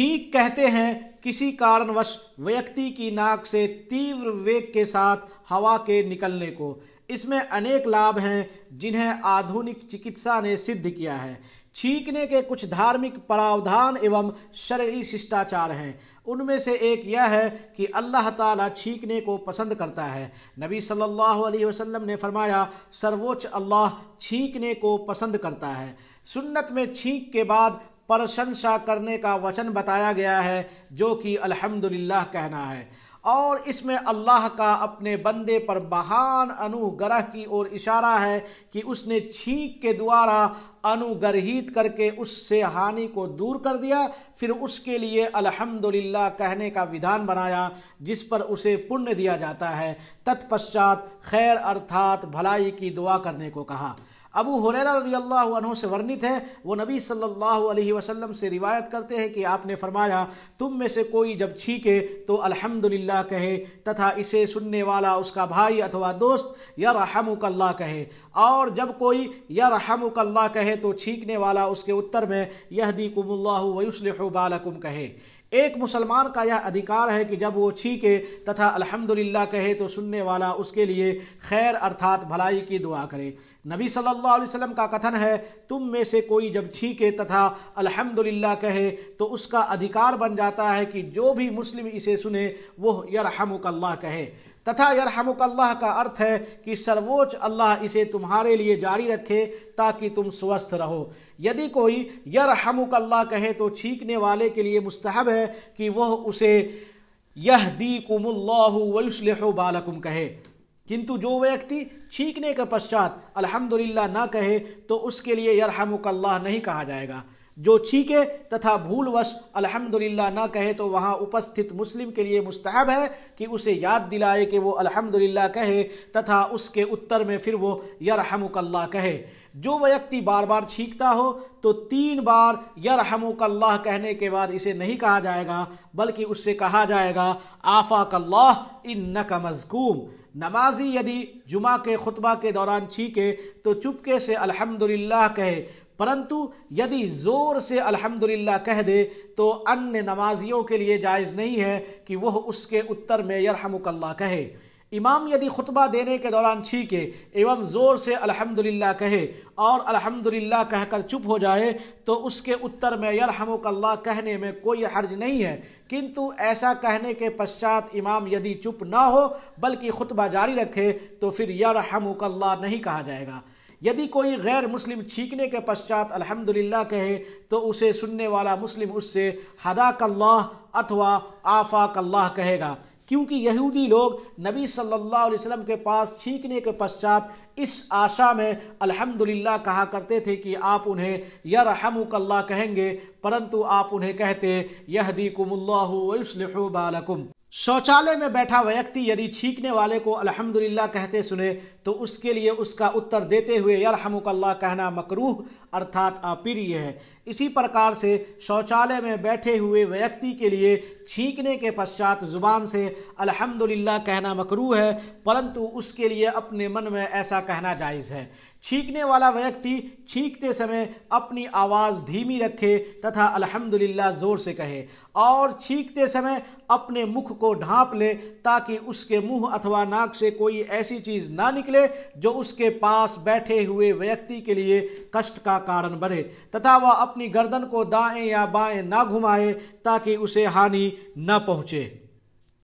छींक कहते हैं किसी कारणवश व्यक्ति की नाक से तीव्र वेग के साथ हवा के निकलने को इसमें अनेक लाभ हैं जिन्हें आधुनिक चिकित्सा ने सिद्ध किया है छींकने के कुछ धार्मिक प्रावधान एवं शरीय शिष्टाचार हैं उनमें से एक यह है कि अल्लाह ताला छींकने को पसंद करता है नबी सल्लल्लाहु अलैहि वसल्लम ने फरमाया सर्वोच्च अल्लाह छींकने को पसंद करता है सुन्नत में छींक के बाद प्रशंसा करने का वचन बताया गया है जो कि अल्हम्दुलिल्लाह कहना है और इसमें अल्लाह का अपने बंदे पर महान अनुग्रह की ओर इशारा है कि उसने छींक के द्वारा अनुग्रहित करके उससे हानि को दूर कर दिया फिर उसके लिए अल्हम्दुलिल्लाह कहने का विधान बनाया जिस पर उसे पुण्य दिया जाता है तत्पश्चात खैर अर्थात भलाई की दुआ करने को कहा अबू हुरैरा रजी अल्लाह से वर्णित है वो नबी सल्लल्लाहु अलैहि वसल्लम से रिवायत करते हैं कि आपने फरमाया तुम में से कोई जब छीके तो अल्हम्दुलिल्लाह कहे तथा इसे सुनने वाला उसका भाई अथवा दोस्त या रहमुकल्ला कहे और जब कोई या रहमुकल्ला कहे तो छीकने वाला उसके उत्तर में यह दी कुमल्ला बालकुम कहे एक मुसलमान का यह अधिकार है कि जब वो छीके तथा अल्हम्दुलिल्लाह कहे तो सुनने वाला उसके लिए खैर अर्थात भलाई की दुआ करे नबी सल्लल्लाहु अलैहि वसल्लम का कथन है तुम में से कोई जब छीके तथा अल्हम्दुलिल्लाह कहे तो उसका अधिकार बन जाता है कि जो भी मुस्लिम इसे सुने वह यरहमुकल्ला कहे तथा यरहमुकल्लाह का अर्थ है कि सर्वोच्च अल्लाह इसे तुम्हारे लिए जारी रखे ताकि तुम स्वस्थ रहो यदि कोई यरहमुकल्लाह कहे तो छींकने वाले के लिए मुस्तहब है कि वह उसे यह दी कुमल्लासलह बालकुम कहे किंतु जो व्यक्ति छींकने के पश्चात अल्हम्दुलिल्लाह ना कहे तो उसके लिए यरहमुकल्लाह नहीं कहा जाएगा जो छीके तथा भूलवश अल्हम्दुलिल्लाह ना कहे तो वहाँ उपस्थित मुस्लिम के लिए मुस्तहब है कि उसे याद दिलाए कि वो अल्हम्दुलिल्लाह कहे तथा उसके उत्तर में फिर वो यरहमुकल्लाह कहे जो व्यक्ति बार बार छींकता हो तो तीन बार यरहमुकल्लाह कहने के बाद इसे नहीं कहा जाएगा बल्कि उससे कहा जाएगा आफाकल्लाह इन का मजकूम नमाजी यदि जुमा के खुतबा के दौरान छीके तो चुपके से अल्हम्दुलिल्लाह कहे परंतु यदि ज़ोर से अल्हम्दुलिल्लाह कह दे तो अन्य नमाजियों के लिए जायज़ नहीं है कि वह उसके उत्तर में यरहमुकल्ला कहे इमाम यदि खुतबा देने के दौरान छीके एवं ज़ोर से अल्हम्दुलिल्लाह कहे और अल्हम्दुलिल्लाह कहकर चुप हो जाए तो उसके उत्तर में यरहमुकल्ला कहने में कोई हर्ज नहीं है किंतु ऐसा कहने के पश्चात इमाम यदि चुप ना हो बल्कि खुतबा जारी रखे तो फिर यरहमुकल्ला नहीं कहा जाएगा यदि कोई गैर मुस्लिम छींकने के पश्चात अल्हम्दुलिल्लाह कहे तो उसे सुनने वाला मुस्लिम उससे हदाकल्लाह अथवा आफाकल्लाह कहेगा क्योंकि यहूदी लोग नबी सल्लल्लाहु अलैहि वसल्लम के पास छींकने के पश्चात इस आशा में अल्हम्दुलिल्लाह कहा करते थे कि आप उन्हें यरहमुकल्ला कहेंगे परंतु आप उन्हें कहते यहदीकुमुल्लाहु वयुस्लिहु बालकुम शौचालय में बैठा व्यक्ति यदि छींकने वाले को अल्हम्दुलिल्लाह कहते सुने तो उसके लिए उसका उत्तर देते हुए यरहमुकल्ला कहना मकरूह अर्थात अप्रिय है इसी प्रकार से शौचालय में बैठे हुए व्यक्ति के लिए छींकने के पश्चात ज़ुबान से अल्हम्दुलिल्लाह कहना मकरूह है परंतु उसके लिए अपने मन में ऐसा कहना जायज़ है छींकने वाला व्यक्ति छींकते समय अपनी आवाज़ धीमी रखे तथा अल्हम्दुलिल्लाह जोर से कहे और छींकते समय अपने मुख को ढांप ले ताकि उसके मुंह अथवा नाक से कोई ऐसी चीज़ ना निकले जो उसके पास बैठे हुए व्यक्ति के लिए कष्ट का कारण बने तथा वह अपनी गर्दन को दाएं या बाएं ना घुमाए ताकि उसे हानि न पहुँचे